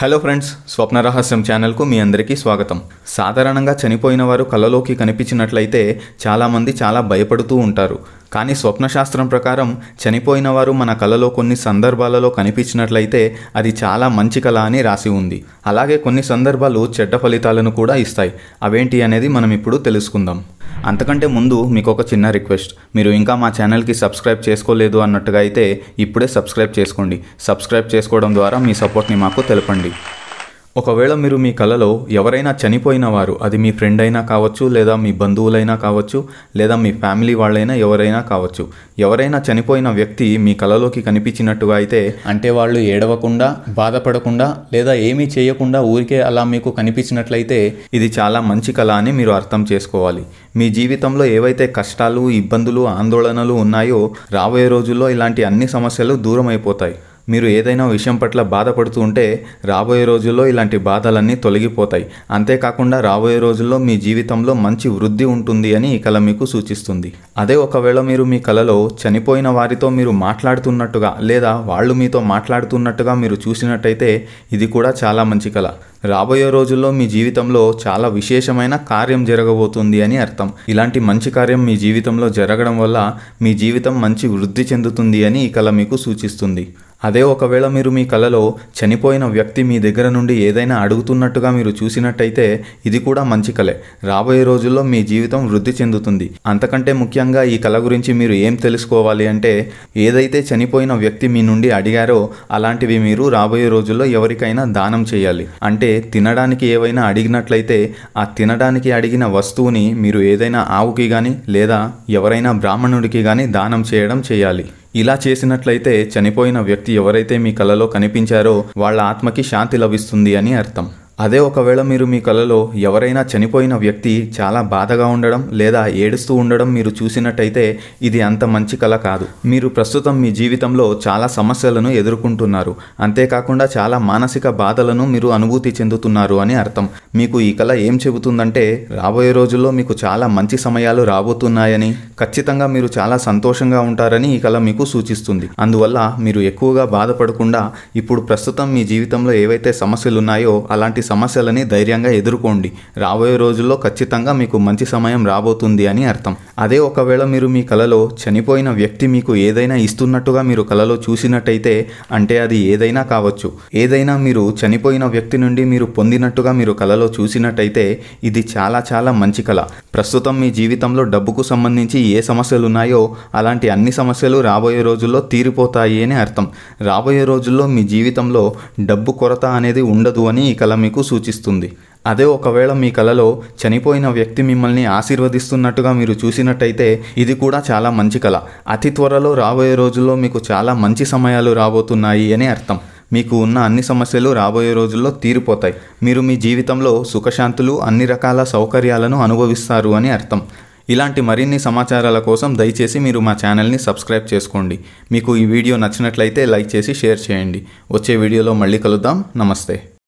hello friends స్వప్న రహస్యం ఛానల్కు మీ అందరికీ స్వాగతం సాధారణంగా చనిపోయిన వారు కలలోకి కనిపించినట్లయితే చాలామంది చాలా భయపడుతూ ఉంటారు కానీ స్వప్నశాస్త్రం ప్రకారం చనిపోయిన వారు మన కళలో కొన్ని సందర్భాలలో కనిపించినట్లయితే అది చాలా మంచి కళ అని రాసి ఉంది అలాగే కొన్ని సందర్భాలు చెడ్డ ఫలితాలను కూడా ఇస్తాయి అవేంటి అనేది మనం ఇప్పుడు తెలుసుకుందాం అంతకంటే ముందు మీకు ఒక చిన్న రిక్వెస్ట్ మీరు ఇంకా మా ఛానల్కి సబ్స్క్రైబ్ చేసుకోలేదు అన్నట్టుగా అయితే ఇప్పుడే సబ్స్క్రైబ్ చేసుకోండి సబ్స్క్రైబ్ చేసుకోవడం ద్వారా మీ సపోర్ట్ని మాకు తెలపండి ఒకవేళ మీరు మీ కలలో ఎవరైనా చనిపోయిన వారు అది మీ ఫ్రెండ్ అయినా కావచ్చు లేదా మీ బంధువులైనా కావచ్చు లేదా మీ ఫ్యామిలీ వాళ్ళైనా ఎవరైనా కావచ్చు ఎవరైనా చనిపోయిన వ్యక్తి మీ కలలోకి కనిపించినట్టుగా అయితే అంటే వాళ్ళు ఏడవకుండా బాధపడకుండా లేదా ఏమీ చేయకుండా ఊరికే అలా మీకు కనిపించినట్లయితే ఇది చాలా మంచి కళ అని మీరు అర్థం చేసుకోవాలి మీ జీవితంలో ఏవైతే కష్టాలు ఇబ్బందులు ఆందోళనలు ఉన్నాయో రాబోయే రోజుల్లో ఇలాంటి అన్ని సమస్యలు దూరం అయిపోతాయి మీరు ఏదైనా విషయం పట్ల బాధపడుతూ ఉంటే రాబోయే రోజుల్లో ఇలాంటి బాధలన్నీ తొలగిపోతాయి అంతేకాకుండా రాబోయే రోజుల్లో మీ జీవితంలో మంచి వృద్ధి ఉంటుంది అని ఈ కళ మీకు సూచిస్తుంది అదే ఒకవేళ మీరు మీ కళలో చనిపోయిన వారితో మీరు మాట్లాడుతున్నట్టుగా లేదా వాళ్ళు మీతో మాట్లాడుతున్నట్టుగా మీరు చూసినట్టయితే ఇది కూడా చాలా మంచి కళ రాబోయే రోజుల్లో మీ జీవితంలో చాలా విశేషమైన కార్యం జరగబోతుంది అని అర్థం ఇలాంటి మంచి కార్యం మీ జీవితంలో జరగడం వల్ల మీ జీవితం మంచి వృద్ధి చెందుతుంది అని ఈ కళ మీకు సూచిస్తుంది అదే ఒకవేళ మీరు మీ కలలో చనిపోయిన వ్యక్తి మీ దగ్గర నుండి ఏదైనా అడుగుతున్నట్టుగా మీరు చూసినట్టయితే ఇది కూడా మంచి కలే రాబోయే రోజుల్లో మీ జీవితం వృద్ధి చెందుతుంది అంతకంటే ముఖ్యంగా ఈ కళ గురించి మీరు ఏం తెలుసుకోవాలి అంటే ఏదైతే చనిపోయిన వ్యక్తి మీ నుండి అడిగారో అలాంటివి మీరు రాబోయే రోజుల్లో ఎవరికైనా దానం చేయాలి అంటే తినడానికి ఏవైనా అడిగినట్లయితే ఆ తినడానికి అడిగిన వస్తువుని మీరు ఏదైనా ఆవుకి కానీ లేదా ఎవరైనా బ్రాహ్మణుడికి కానీ దానం చేయడం చేయాలి ఇలా చేసినట్లయితే చనిపోయిన వ్యక్తి ఎవరైతే మీ కలలో కనిపించారో వాళ్ళ ఆత్మకి శాంతి లభిస్తుంది అని అర్థం అదే ఒకవేళ మీరు మీ కలలో ఎవరైనా చనిపోయిన వ్యక్తి చాలా బాధగా ఉండడం లేదా ఏడుస్తూ ఉండడం మీరు చూసినట్టయితే ఇది అంత మంచి కళ కాదు మీరు ప్రస్తుతం మీ జీవితంలో చాలా సమస్యలను ఎదుర్కొంటున్నారు అంతేకాకుండా చాలా మానసిక బాధలను మీరు అనుభూతి చెందుతున్నారు అని అర్థం మీకు ఈ కళ ఏం చెబుతుందంటే రాబోయే రోజుల్లో మీకు చాలా మంచి సమయాలు రాబోతున్నాయని ఖచ్చితంగా మీరు చాలా సంతోషంగా ఉంటారని ఈ కళ మీకు సూచిస్తుంది అందువల్ల మీరు ఎక్కువగా బాధపడకుండా ఇప్పుడు ప్రస్తుతం మీ జీవితంలో ఏవైతే సమస్యలు ఉన్నాయో అలాంటి సమస్యలని ధైర్యంగా ఎదుర్కోండి రాబోయే రోజుల్లో ఖచ్చితంగా మీకు మంచి సమయం రాబోతుంది అని అర్థం అదే ఒకవేళ మీరు మీ కలలో చనిపోయిన వ్యక్తి మీకు ఏదైనా ఇస్తున్నట్టుగా మీరు కలలో చూసినట్టయితే అంటే అది ఏదైనా కావచ్చు ఏదైనా మీరు చనిపోయిన వ్యక్తి నుండి మీరు పొందినట్టుగా మీరు కలలో చూసినట్టయితే ఇది చాలా చాలా మంచి కళ ప్రస్తుతం మీ జీవితంలో డబ్బుకు సంబంధించి ఏ సమస్యలు ఉన్నాయో అలాంటి అన్ని సమస్యలు రాబోయే రోజుల్లో తీరిపోతాయి అని అర్థం రాబోయే రోజుల్లో మీ జీవితంలో డబ్బు కొరత అనేది ఉండదు అని ఈ కళ మీకు మీకు సూచిస్తుంది అదే ఒకవేళ మీ కలలో చనిపోయిన వ్యక్తి మిమ్మల్ని ఆశీర్వదిస్తున్నట్టుగా మీరు చూసినట్టయితే ఇది కూడా చాలా మంచి కళ అతి త్వరలో రాబోయే రోజుల్లో మీకు చాలా మంచి సమయాలు రాబోతున్నాయి అని అర్థం మీకు ఉన్న అన్ని సమస్యలు రాబోయే రోజుల్లో తీరిపోతాయి మీరు మీ జీవితంలో సుఖశాంతులు అన్ని రకాల సౌకర్యాలను అనుభవిస్తారు అని అర్థం ఇలాంటి మరిన్ని సమాచారాల కోసం దయచేసి మీరు మా ఛానల్ని సబ్స్క్రైబ్ చేసుకోండి మీకు ఈ వీడియో నచ్చినట్లయితే లైక్ చేసి షేర్ చేయండి వచ్చే వీడియోలో మళ్ళీ కలుద్దాం నమస్తే